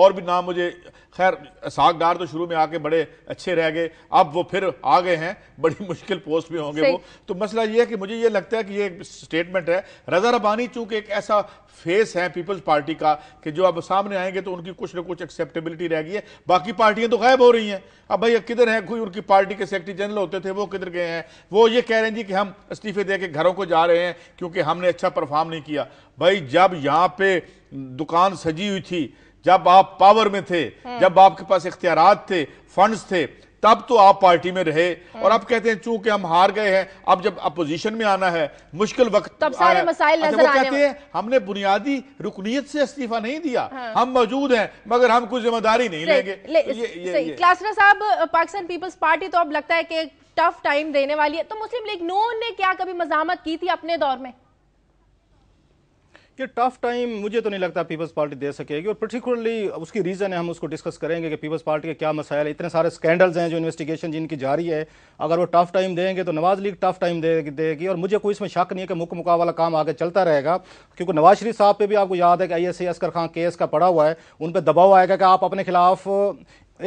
Speaker 2: और भी नाम मुझे खैर सागदार तो शुरू में आके बड़े अच्छे रह गए अब वो फिर आ गए हैं बड़ी मुश्किल पोस्ट में होंगे वो तो मसला ये है कि मुझे ये लगता है कि ये स्टेटमेंट है रजा रबानी चूंकि एक ऐसा फेस है पीपल्स पार्टी का कि जो अब सामने आएंगे तो उनकी कुछ ना कुछ एक्सेप्टेबिलिटी रह गई है बाकी पार्टियां तो गायब हो रही हैं अब भैया किधर हैं कोई उनकी पार्टी के सेक्रेटरी जनरल होते थे वो किधर गए हैं वो ये कह रहे हैं जी कि हम इस्तीफे दे के घरों को जा रहे हैं क्योंकि हमने अच्छा परफॉर्म नहीं किया भाई जब यहाँ पे दुकान सजी हुई थी जब आप पावर में थे जब आपके पास इख्तियार थे फंड्स थे तब तो आप पार्टी में रहे और आप कहते हैं चूंकि हम हार गए हैं अब जब अपोजिशन में आना है मुश्किल वक्त तब सारे मसाइल अच्छा, नजर आने कहते हैं हमने बुनियादी रुकनीत से इस्तीफा नहीं दिया हाँ। हम मौजूद हैं मगर हम कुछ जिम्मेदारी नहीं लेंगे ले, तो ये, ये, ये।
Speaker 1: क्लासरा साहब पाकिस्तान पीपल्स पार्टी तो अब लगता है कि टफ टाइम देने वाली है तो मुस्लिम लीग नो ने क्या कभी मजामत की थी अपने दौर में
Speaker 3: कि टफ टाइम मुझे तो नहीं लगता पीपल्स पार्टी दे सकेगी और पर्टिकुलरली उसकी रीज़न है हम उसको डिस्कस करेंगे कि पीपल्स पार्टी के क्या मसाइल इतने सारे स्कैंडल्स हैं जो इन्वेस्टिगेशन जिनकी जारी है अगर वो टफ टाइम देंगे तो नवाज लीग टफ टाइम दे देगी और मुझे कोई इसमें शक नहीं है कि मुख मुका वाला काम आगे चलता रहेगा क्योंकि नवाज शरीफ साहब पर भी आपको याद है कि आई एस असकर खां केस का पड़ा हुआ है उन पर दबाव आएगा कि आप अपने खिलाफ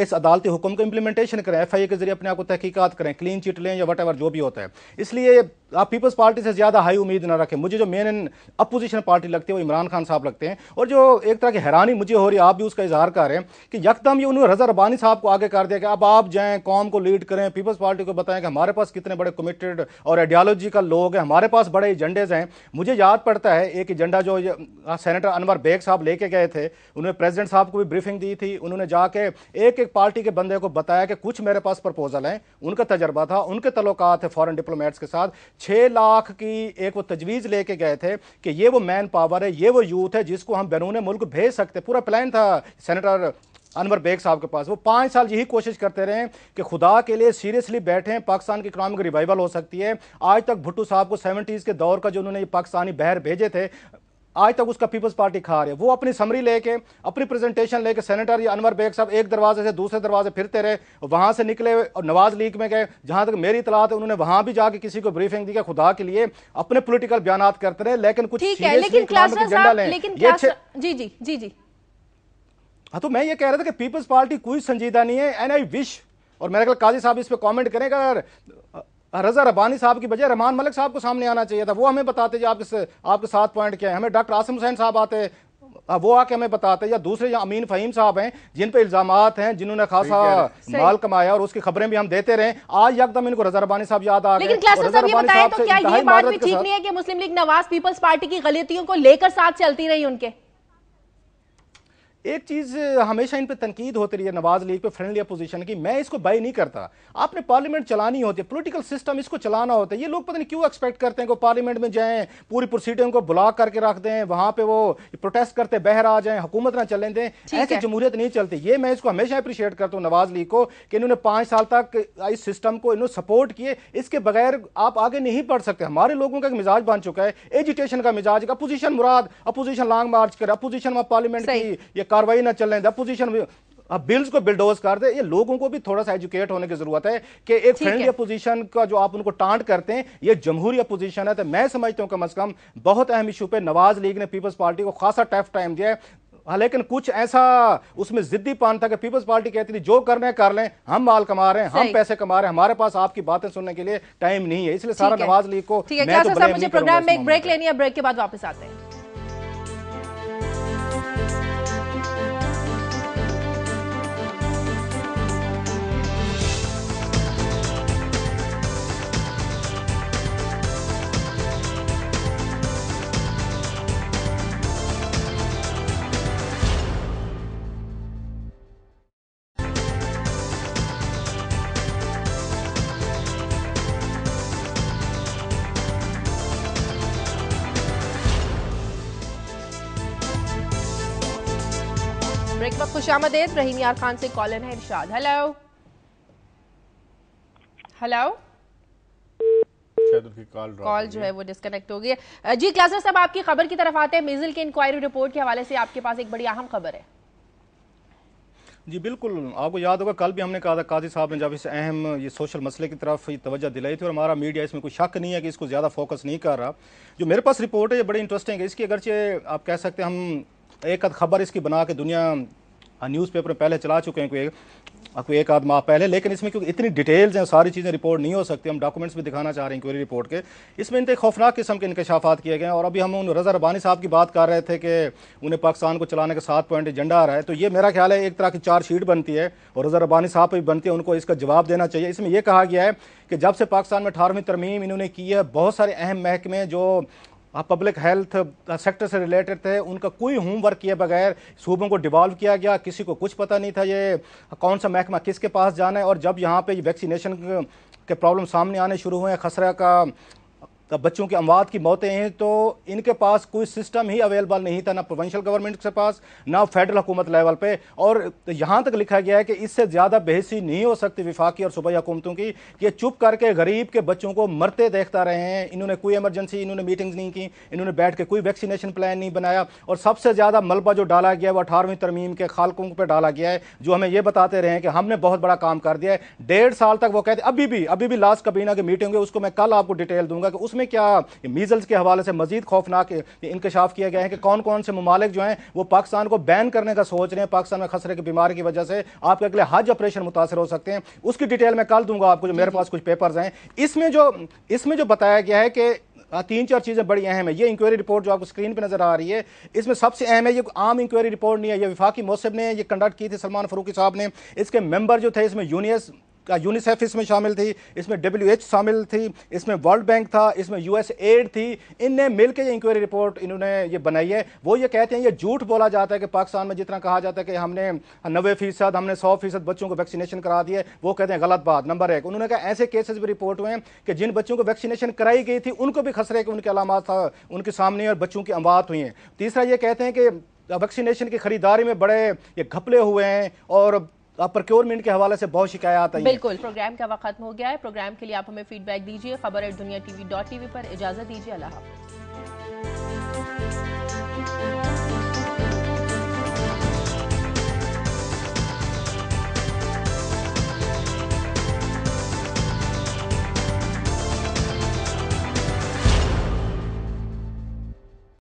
Speaker 3: इस अदालती हुक्म को इम्प्लीमेंटेशन करें एफ आई ए के जरिए अपने आप को तहकीकत करें क्लीन चिट लें या वट जो भी होता है इसलिए आप पीपल्स पार्टी से ज़्यादा हाई उम्मीद ना रखें मुझे जो मेन अपोजिशन पार्टी लगती है वो इमरान खान साहब लगते हैं और जो एक तरह की हैरानी मुझे हो रही है आप भी उसका इजहार कर रहे हैं कि यकदम ये उन्होंने रजा रबानी साहब को आगे कर दिया कि अब आप जाएँ कौम को लीड करें पीपल्स पार्टी को बताएं कि हमारे पास कितने बड़े कमिटेड और आइडियालॉजिकल लोग हैं हमारे पास बड़े एजेंडेज हैं मुझे याद पड़ता है एक एजेंडा जो सैनिटर अनवर बेग साहब लेके गए थे उन्होंने प्रेजिडेंट साहब को भी ब्रीफिंग दी थी उन्होंने जाके एक एक पार्टी के बंदे को बताया कि कुछ मेरे पास प्रपोजल हैं उनका तजर्बा था उनके तल्लक है फॉरन डिप्लोमेट्स के साथ छः लाख की एक वो तजवीज़ लेके गए थे कि ये वो मैन पावर है ये वो यूथ है जिसको हम बैरून मुल्क भेज सकते पूरा प्लान था सेनेटर अनवर बेग साहब के पास वो पाँच साल यही कोशिश करते रहे कि खुदा के लिए सीरियसली बैठे पाकिस्तान की इकनॉमिक रिवाइवल हो सकती है आज तक भुट्टू साहब को सेवेंटीज़ के दौर का जो उन्होंने पाकिस्तानी बहर भेजे थे आज तक उसका पीपल्स पार्टी खा रही है वो अपनी समरी लेके अपनी प्रेजेंटेशन लेके सेनेटर या अनवर बेग साहब एक दरवाजे से दूसरे दरवाजे फिरते रहे वहां से निकले और नवाज लीग में गए जहां तक मेरी इतलात है उन्होंने वहां भी जाके किसी को ब्रीफिंग दी खुदा के लिए अपने पोलिटिकल बयान करते रहे लेकिन कुछ एजेंडा लें जी जी जी जी हाँ तो मैं ये कह रहा था कि पीपल्स पार्टी कोई संजीदा नहीं है एंड आई विश और मेरे ख्याल काजी साहब इस पर कमेंट करेंगे अगर रजा रबानी साहब की बजाय रमान मलिक साहब को सामने आना चाहिए था वो हमें बताते आपके आपके साथ पॉइंट क्या है हमें डॉक्टर आसम हुसैन साहब आते वो आके हमें बताते या दूसरे या अमीन फहीम साहब हैं जिन पे इल्ज़ाम हैं जिन्होंने खासा माल कमाया और उसकी खबरें भी हम देते रहे आज यकदम इनको रजा रबानी साहब याद आ तो हैं
Speaker 1: Muslim league Nawaz peoples party की गलतियों को लेकर साथ चलती रही उनके
Speaker 3: एक चीज़ हमेशा इन पर तनकीद होती रही है नवाज लीग पे फ्रेंडली अपोजिशन की मैं इसको बाई नहीं करता आपने पार्लियामेंट चलानी होती है पोलिटिकल सिस्टम इसको चलाना होता है ये लोग पता नहीं क्यों एक्सपेक्ट करते हैं कि पार्लियामेंट में जाए पूरी प्रोसीडियर को ब्लॉक करके रख दें वहाँ पर वो प्रोटेस्ट करते बहर आ जाएँ हुकूमत ना चलें दें ऐसी जमहूरियत नहीं चलती ये मैं इसको हमेशा अप्रिशिएट करता हूँ नवाज लीग को कि इन्होंने पाँच साल तक इस सिस्टम को इन्होंने सपोर्ट किए इसके बगैर आप आगे नहीं बढ़ सकते हमारे लोगों का एक मिजाज बन चुका है एजुटेशन का मिजाज अपोजिशन मुराद अपोजिशन लॉन्ग मार्च कर अपोजिशन में पार्लियामेंट की ये कार्रवाई ना चलने दें अपोजिशन अब बिल्स को बिल्डोज कर दे ये लोगों को भी थोड़ा सा एजुकेट होने की जरूरत है कि एक फ्रेंडली अपोजिशन का जो आप उनको टांट करते हैं ये जमहूरी अपोजिशन है तो मैं समझता हूँ कम अज कम बहुत अहम इशू पे नवाज लीग ने पीपल्स पार्टी को खासा टफ टाइम दिया है लेकिन कुछ ऐसा उसमें जिद्दी पान था कि पीपल्स पार्टी कहती थी जो करना है कर लें हम माल कमा रहे हैं हम पैसे कमा रहे हैं हमारे पास आपकी बातें सुनने के लिए टाइम नहीं है
Speaker 1: इसलिए सारा नवाज
Speaker 3: लीग को ठीक है तो मुझे प्रोग्राम में
Speaker 1: एक ब्रेक लेनी है ब्रेक के बाद वापस आते हैं ब्रेक पर खुश आमदेद रहीम यार खान से कॉलर है इरशाद हेलो हेलो कॉल जो है वो डिस्कनेक्ट हो गई जी क्लासर साहब आपकी खबर की तरफ आते हैं मेजल की इंक्वायरी रिपोर्ट के हवाले से आपके पास एक बड़ी अहम खबर है
Speaker 3: जी बिल्कुल आपको याद होगा कल भी हमने कहा था काजी साहब ने जब इस अहम ये सोशल मसले की तरफ ये तवज्जो दिलाई थी और हमारा मीडिया इसमें कोई शक नहीं है कि इसको ज़्यादा फोकस नहीं कर रहा जो मेरे पास रिपोर्ट है ये बड़ी इंटरेस्टिंग है इसकी अगरचे आप कह सकते हैं हम एक आध खबर इसकी बना के दुनिया न्यूज़पेपर में पहले चला चुके हैं कोई कोई एक आध माह पहले लेकिन इसमें क्योंकि इतनी डिटेल्स हैं सारी चीज़ें रिपोर्ट नहीं हो सकती हम डॉक्यूमेंट्स भी दिखाना चाह रहे हैं इंक्वायरी रिपोर्ट के इसमें इनके खौफनाक किस्म के इंकशाफात किए गए हैं और अभी हम उन रजा रबानी साहब की बात कर रहे थे कि उन्हें पाकिस्तान को चलाने का सात पॉइंट एजेंडा आ रहा है तो ये मेरा ख्याल है एक तरह की चार्जशीट शीट बनती है और रजा रबानी साहब भी बनती है उनको इसका जवाब देना चाहिए इसमें यह कहा गया है कि जब से पाकिस्तान में अठारहवीं तरमीम इन्होंने की है बहुत सारे अहम महकमे जो पब्लिक हेल्थ सेक्टर से रिलेटेड थे उनका कोई होमवर्क किए बगैर सूबों को डिवॉल्व किया गया किसी को कुछ पता नहीं था ये कौन सा महकमा किसके पास जाना है और जब यहाँ पे वैक्सीनेशन के प्रॉब्लम सामने आने शुरू हुए हैं खसरा का का बच्चों की अमवात की मौतें हैं तो इनके पास कोई सिस्टम ही अवेलेबल नहीं था ना प्रोवेंशल गवर्नमेंट के पास ना फेडरल हुकूमत लेवल पे और यहाँ तक लिखा गया है कि इससे ज़्यादा बहसी नहीं हो सकती विफाकी और सूबाई हुकूमतों की कि चुप करके गरीब के बच्चों को मरते देखता रहे हैं इन्होंने कोई एमरजेंसी इन्होंने मीटिंग्स नहीं की इन्होंने बैठ के कोई वैक्सीनेशन प्लान नहीं बनाया और सबसे ज़्यादा मलबा जो डाला गया है वो अठारहवीं तरमीम के खालकों पर डाला गया है जो हमें ये बताते रहे हैं कि हमने बहुत बड़ा काम कर दिया है डेढ़ साल तक वो कहते अभी भी अभी भी लास्ट कबीना की मीटिंग हुई उसको मैं कल आपको डिटेल दूंगा कि उस उसमें क्या मीज़ल्स के हवाले से मजीद खौफनाक इंकशाफ किया गया है कि कौन कौन से ममालिक जो हैं वो पाकिस्तान को बैन करने का सोच रहे हैं पाकिस्तान में खसरे की बीमारी की वजह से आपके अगले हज ऑपरेशन मुतासर हो सकते हैं उसकी डिटेल मैं कल दूंगा आपको जो मेरे पास कुछ पेपर्स हैं इसमें जो इसमें जो बताया गया है कि तीन चार चीज़ें बड़ी अहम है ये इंक्वायरी रिपोर्ट जो आपको स्क्रीन पे नजर आ रही है इसमें सबसे अहम है ये आम इंक्वायरी रिपोर्ट नहीं है ये विफाकी मौसम ने ये कंडक्ट की थी सलमान फरूकी साहब ने इसके मेंबर जो थे इसमें यूनियस यूनिसेफ इसमें शामिल थी इसमें डब्ल्यू शामिल थी इसमें वर्ल्ड बैंक था इसमें एस एड थी इनने मिल के ये इंक्वायरी रिपोर्ट इन्होंने ये बनाई है वो ये कहते हैं ये झूठ बोला जाता है कि पाकिस्तान में जितना कहा जाता है कि हमने नबे फीसद हमने सौ फीसद बच्चों को वैक्सीनेशन करा दिए वो कहते हैं गलत बात नंबर एक उन्होंने कहा ऐसे केसेस भी रिपोर्ट हुए हैं कि जिन बच्चों को वैक्सीनेशन कराई गई थी उनको भी खसरे के उनके अलामत था उनके सामने और बच्चों की अमवात हुई हैं तीसरा ये कहते हैं कि वैक्सीनेशन की खरीदारी में बड़े ये घपले हुए हैं और तो प्रोक्योरमेंट के हवाले से बहुत शिकायत आई बिल्कुल
Speaker 1: प्रोग्राम का वक्त हो गया है प्रोग्राम के लिए आप हमें फीडबैक दीजिए खबर एट दुनिया टीवी डॉट टीवी पर इजाजत दीजिए अल्लाह हाफिज